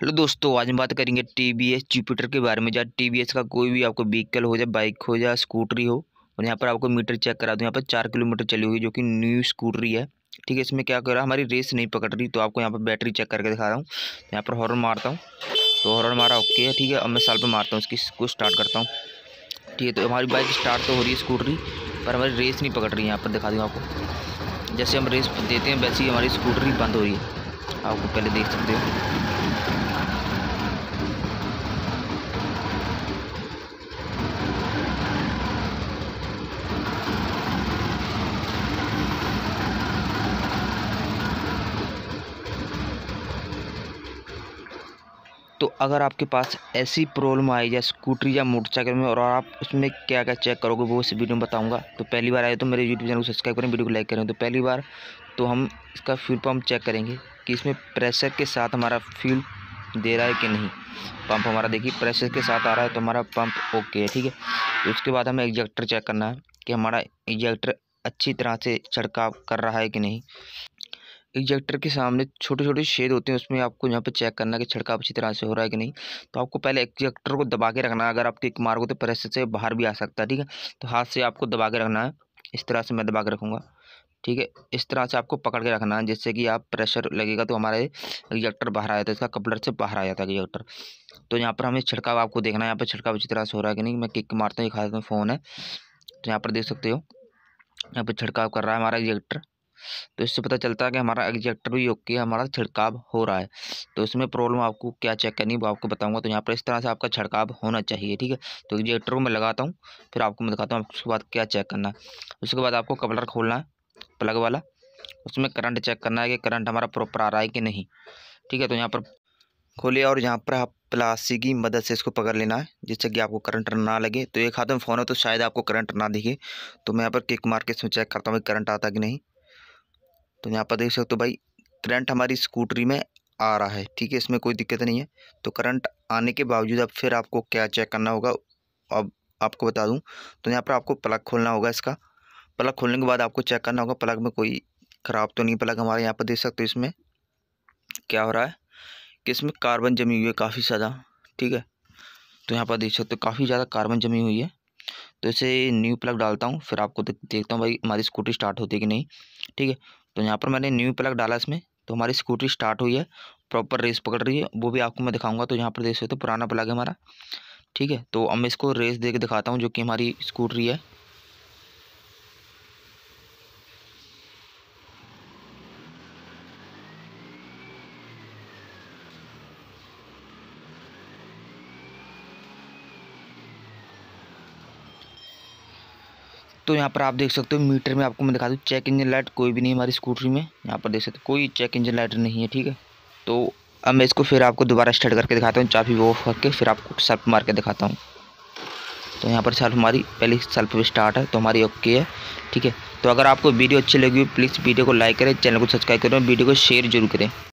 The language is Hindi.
हेलो दोस्तों आज हम बात करेंगे टी वी एस जुपिटर के बारे में जहाँ टी वी एस का कोई भी आपको व्हीकल हो जाए बाइक हो या स्कूटरी हो और यहाँ पर आपको मीटर चेक करा दूँ यहाँ पर चार किलोमीटर चली हुई जो कि न्यू स्कूटरी है ठीक है इसमें क्या कर रहा है हमारी रेस नहीं पकड़ रही तो आपको यहाँ पर बैटरी चेक करके दिखा रहा हूँ यहाँ पर हॉर्न मारता हूँ तो हॉर्न मारा ओके है ठीक है अब मैं साल पर मारता हूँ इसकी को स्टार्ट करता हूँ ठीक है तो हमारी बाइक स्टार्ट तो हो रही है स्कूटरी पर हमारी रेस नहीं पकड़ रही है यहाँ पर दिखा दूँ आपको जैसे हम रेस देते हैं वैसे ही हमारी स्कूटरी बंद हो रही है आपको पहले देख सकते हो तो अगर आपके पास ऐसी प्रॉब्लम आई जाए स्कूटरी या मोटरसाइकिल में और आप उसमें क्या क्या चेक करोगे वो इस वीडियो में बताऊंगा तो पहली बार आए तो मेरे यूट्यूब चैनल को सब्सक्राइब करें वीडियो को लाइक करें तो पहली बार तो हम इसका फ्यूल पम्प चेक करेंगे कि इसमें प्रेशर के साथ हमारा फ्यूल दे रहा है कि नहीं पंप हमारा देखिए प्रेशर के साथ आ रहा है तो हमारा पम्प ओके है ठीक है तो उसके बाद हमें एग्जैक्टर चेक करना है कि हमारा एग्जैक्टर अच्छी तरह से छिड़काव कर रहा है कि नहीं इजेक्टर के सामने छोटे छोटे शेड होते हैं उसमें आपको यहाँ पे चेक करना कि छिड़काव अच्छी तरह से हो रहा है कि नहीं तो आपको पहले इजेक्टर को दबा के रखना है अगर आप किक मारोगे तो प्रेस से बाहर भी आ सकता है ठीक है तो हाथ से आपको दबा के रखना है इस तरह से मैं दबा के रखूँगा ठीक है इस तरह से आपको पकड़ के रखना है जिससे कि आप प्रेशर लगेगा तो हमारे रिएक्टर बाहर आ जाता है इसका कपलर से बाहर आ जाता है रिएक्टर तो यहाँ पर हमें छिड़काव आपको देखना है यहाँ पर छिड़काव अच्छी तरह से हो रहा है कि नहीं मैं किक मारता हूँ एक हाथ में फ़ोन है तो यहाँ पर देख सकते हो यहाँ पर छिड़काव कर रहा है हमारा रिएक्टर तो इससे पता चलता है कि हमारा एग्जेक्टर भी ओके हमारा छिड़काव हो रहा है तो इसमें प्रॉब्लम आपको क्या चेक करनी वो आपको बताऊंगा तो यहाँ पर इस तरह से आपका छिड़काव होना चाहिए ठीक है तो एग्जेक्टर में लगाता हूँ फिर आपको मैं दिखाता हूँ उसके बाद क्या चेक करना है उसके बाद आपको कपलर खोलना है प्लग वाला उसमें करंट चेक करना है कि करंट हमारा प्रॉपर आ रहा है कि नहीं ठीक है तो यहाँ पर खोलिए और यहाँ पर आप प्लास्टिक की मदद से इसको पकड़ लेना है जिससे कि आपको करंट ना लगे तो एक हाथ में फ़ोन हो तो शायद आपको करंट ना दिखे तो मैं यहाँ पर किक मार के इसमें चेक करता हूँ करंट आता कि नहीं तो यहाँ पर देख सकते हो तो भाई करंट हमारी स्कूटरी में आ रहा है ठीक है इसमें कोई दिक्कत नहीं है तो करंट आने के बावजूद अब फिर आपको क्या चेक करना होगा अब आपको बता दूँ तो यहाँ पर आपको प्लग खोलना होगा इसका प्लग खोलने के बाद आपको चेक करना होगा प्लग में कोई ख़राब तो नहीं प्लग हमारे यहाँ पर देख सकते हो इसमें क्या हो रहा है कि इसमें कार्बन जमी हुई है काफ़ी ज़्यादा ठीक है तो यहाँ पर देख सकते हो काफ़ी ज़्यादा कार्बन जमी हुई है तो इसे न्यू प्लग डालता हूँ फिर आपको देखता हूँ भाई हमारी स्कूटी स्टार्ट होती है कि नहीं ठीक है तो यहाँ पर मैंने न्यू प्लग डाला इसमें तो हमारी स्कूटी स्टार्ट हुई है प्रॉपर रेस पकड़ रही है वो भी आपको मैं दिखाऊंगा तो यहाँ पर देख सकते हो तो पुराना प्लग है हमारा ठीक है तो अब मैं इसको रेस दे के दिखाता हूँ जो कि हमारी स्कूटरी है तो यहाँ पर आप देख सकते हो मीटर में आपको मैं दिखा दूँ चेक इंजन लाइट कोई भी नहीं हमारी स्कूटरी में यहाँ पर देख सकते हो कोई चेक इंजन लाइट नहीं है ठीक है तो अब मैं इसको फिर आपको दोबारा स्टार्ट करके दिखाता हूँ चाबी वो ऑफ करके फिर आपको सेल्फ मार के दिखाता हूँ तो यहाँ पर सेल्फ हमारी पहली सेल्फ स्टार्ट है तो हमारी ओके है ठीक है तो अगर आपको वीडियो अच्छी लगी हो प्लीज़ वीडियो को लाइक करें चैनल को सब्सक्राइब करें वीडियो को शेयर जरूर करें